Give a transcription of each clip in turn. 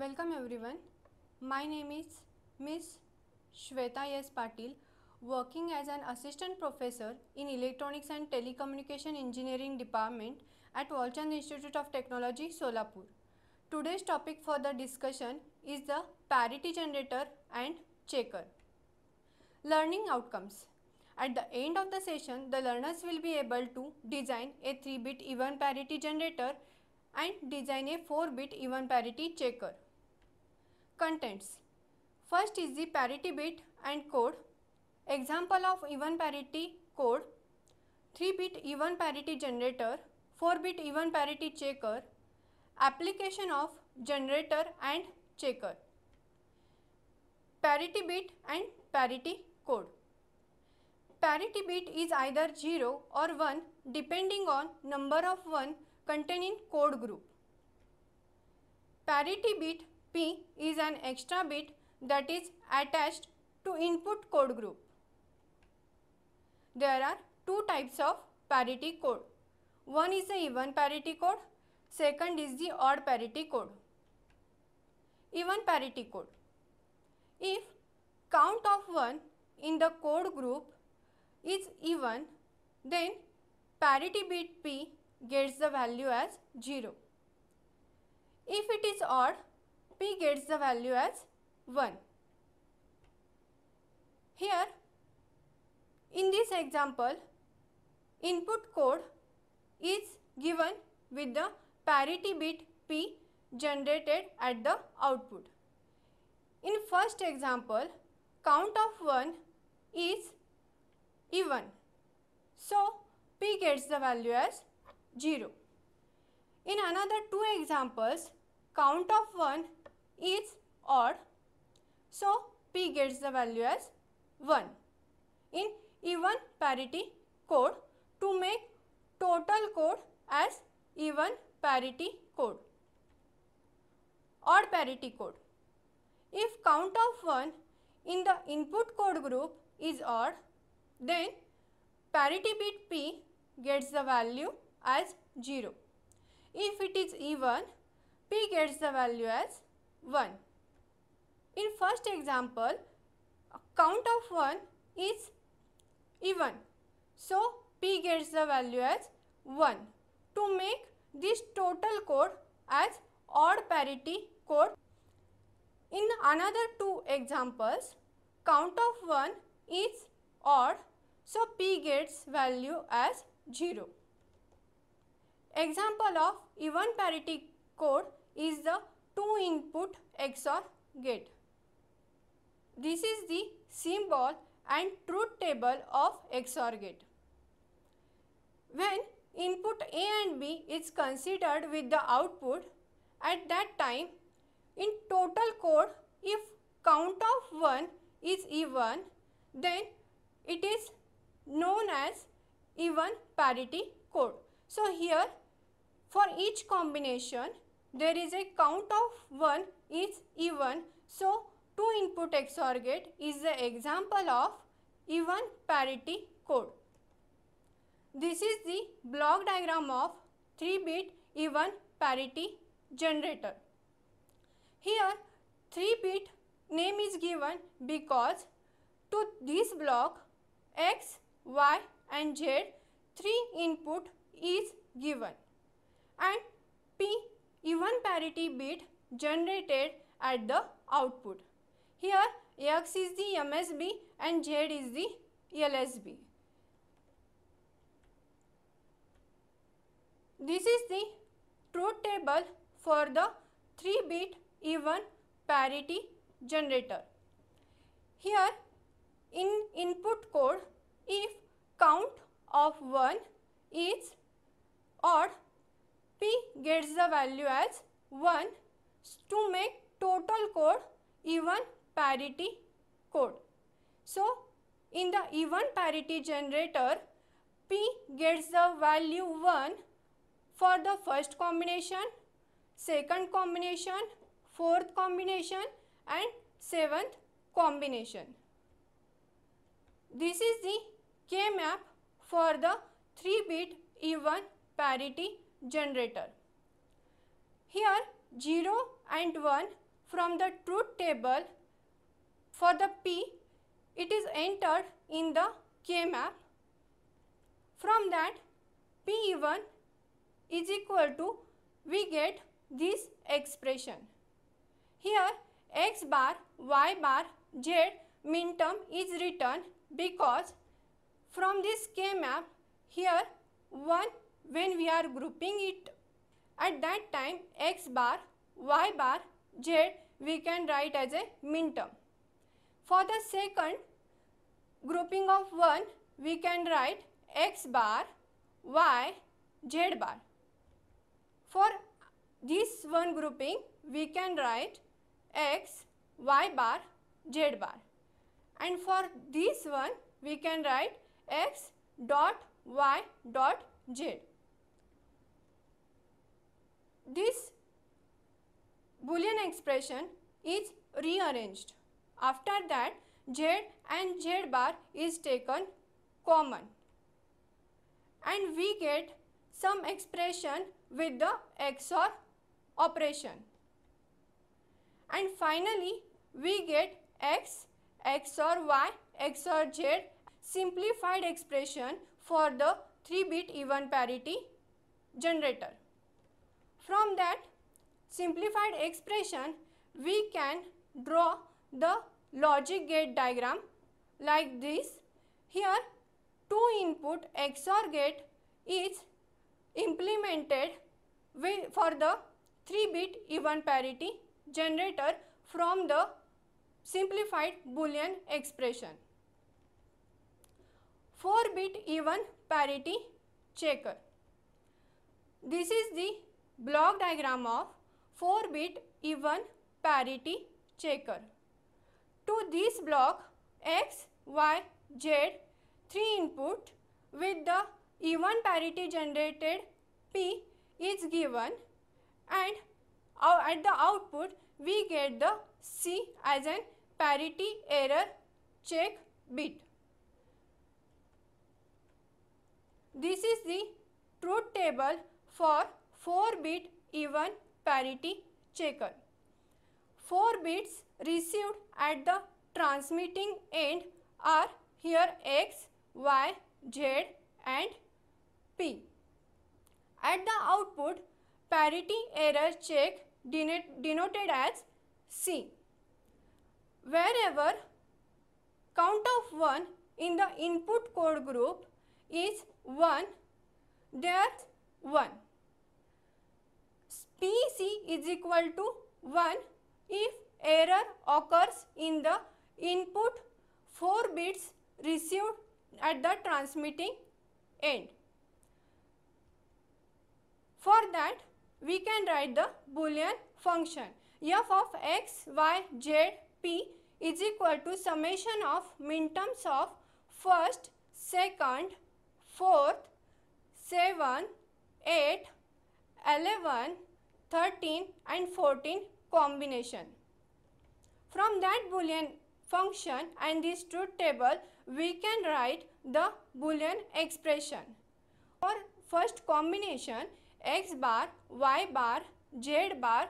Welcome everyone. My name is Miss Shweta S. Patil, working as an assistant professor in Electronics and Telecommunication Engineering Department at Walchand Institute of Technology, Solapur. Today's topic for the discussion is the parity generator and checker. Learning outcomes. At the end of the session, the learners will be able to design a 3-bit even parity generator and design a 4-bit even parity checker contents. First is the parity bit and code. Example of even parity code 3-bit even parity generator, 4-bit even parity checker, application of generator and checker, parity bit and parity code. Parity bit is either 0 or 1 depending on number of 1 contained in code group. Parity bit P is an extra bit that is attached to input code group. There are two types of parity code. One is the even parity code, second is the odd parity code. Even parity code. If count of 1 in the code group is even, then parity bit P gets the value as 0. If it is odd, P gets the value as 1. Here, in this example, input code is given with the parity bit P generated at the output. In first example, count of 1 is even. So, P gets the value as 0. In another two examples, count of 1 is odd. So, P gets the value as 1. In even parity code, to make total code as even parity code. Odd parity code. If count of 1 in the input code group is odd, then parity bit P gets the value as 0. If it is even, P gets the value as 1. In first example, count of 1 is even. So, P gets the value as 1. To make this total code as odd parity code, in another two examples, count of 1 is odd. So, P gets value as 0. Example of even parity code is the 2 input XOR gate. This is the symbol and truth table of XOR gate. When input A and B is considered with the output, at that time in total code if count of 1 is even then it is known as even parity code. So, here for each combination there is a count of 1 is even. So, 2 input XOR gate is the example of even parity code. This is the block diagram of 3 bit even parity generator. Here 3 bit name is given because to this block X, Y and Z 3 input is given and P even parity bit generated at the output. Here X is the MSB and Z is the LSB. This is the truth table for the 3 bit even parity generator. Here in input code if count of 1 is odd P gets the value as 1 to make total code even parity code. So, in the even parity generator, P gets the value 1 for the first combination, second combination, fourth combination and seventh combination. This is the K map for the 3 bit even parity generator. Here 0 and 1 from the truth table for the P it is entered in the K map. From that P1 is equal to we get this expression. Here x bar, y bar, z min term is written because from this K map here 1 when we are grouping it. At that time x bar, y bar, z we can write as a min term. For the second grouping of 1 we can write x bar, y, z bar. For this one grouping we can write x, y bar, z bar and for this one we can write x dot y dot z. This boolean expression is rearranged. After that z and z bar is taken common and we get some expression with the XOR operation. And finally we get x, XOR y, XOR z simplified expression for the 3 bit even parity generator. From that simplified expression, we can draw the logic gate diagram like this. Here, two input XOR gate is implemented for the 3 bit even parity generator from the simplified boolean expression. 4 bit even parity checker. This is the block diagram of 4-bit even parity checker. To this block X, Y, Z 3 input with the even parity generated P is given and at the output we get the C as an parity error check bit. This is the truth table for 4-bit even parity checker. 4 bits received at the transmitting end are here X, Y, Z and P. At the output, parity error check denoted as C. Wherever count of 1 in the input code group is 1, there 1. PC is equal to 1 if error occurs in the input 4 bits received at the transmitting end. For that we can write the boolean function f of x, y, z, p is equal to summation of minterms of first, second, fourth, seven, eight, eleven, 13 and 14 combination. From that boolean function and this truth table we can write the boolean expression. For first combination x bar, y bar, z bar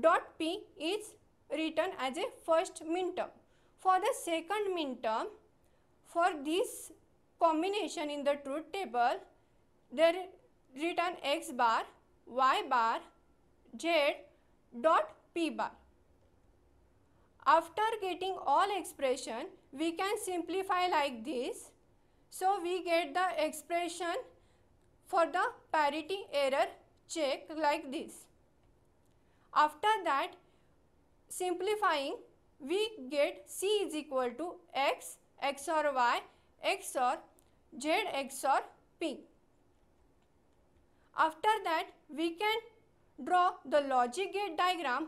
dot p is written as a first minterm. For the second minterm, for this combination in the truth table, there written x bar, y bar, z dot p bar. After getting all expression, we can simplify like this. So, we get the expression for the parity error check like this. After that, simplifying, we get c is equal to x, x or y, x or z, x or p. After that, we can draw the logic gate diagram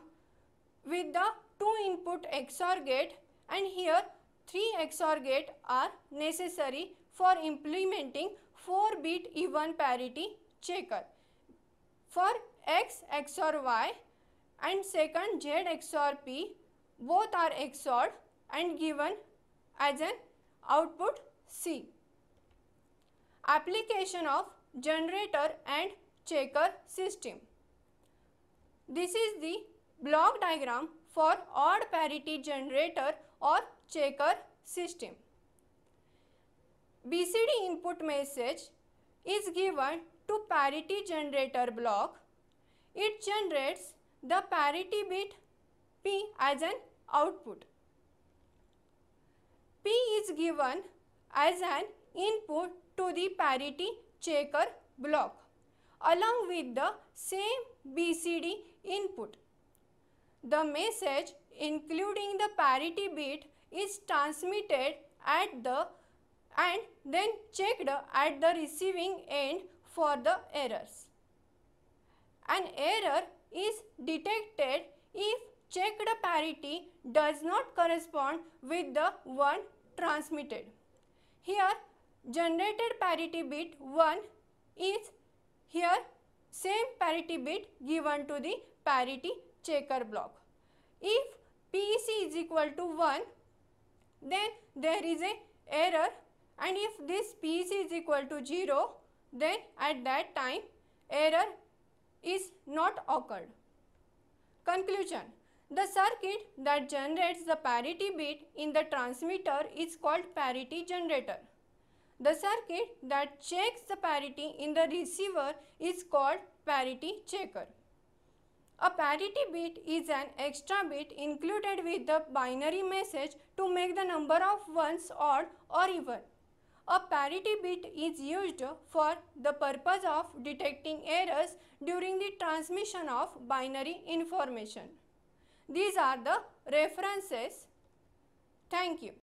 with the two input XOR gate and here three XOR gate are necessary for implementing 4 bit even parity checker for X XOR Y and second Z XOR P both are XOR and given as an output C. Application of generator and checker system. This is the block diagram for odd parity generator or checker system. BCD input message is given to parity generator block. It generates the parity bit P as an output. P is given as an input to the parity checker block along with the same BCD input. The message including the parity bit is transmitted at the and then checked at the receiving end for the errors. An error is detected if checked parity does not correspond with the one transmitted. Here generated parity bit 1 is here same parity bit given to the parity checker block. If PEC is equal to 1, then there is a error and if this PEC is equal to 0, then at that time error is not occurred. Conclusion The circuit that generates the parity bit in the transmitter is called parity generator. The circuit that checks the parity in the receiver is called parity checker. A parity bit is an extra bit included with the binary message to make the number of ones odd or even. A parity bit is used for the purpose of detecting errors during the transmission of binary information. These are the references. Thank you.